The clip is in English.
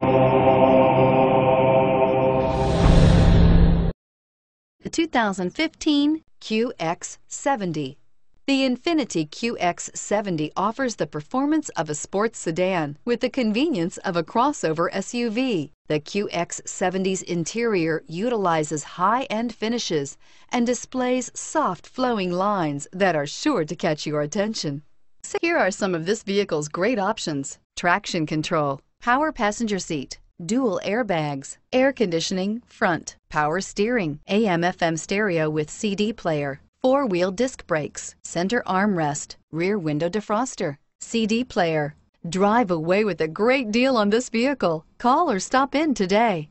The 2015 QX70. The Infiniti QX70 offers the performance of a sports sedan with the convenience of a crossover SUV. The QX70's interior utilizes high-end finishes and displays soft flowing lines that are sure to catch your attention. Here are some of this vehicle's great options. Traction control, power passenger seat, dual airbags, air conditioning, front, power steering, AM FM stereo with CD player, four-wheel disc brakes, center armrest, rear window defroster, CD player. Drive away with a great deal on this vehicle. Call or stop in today.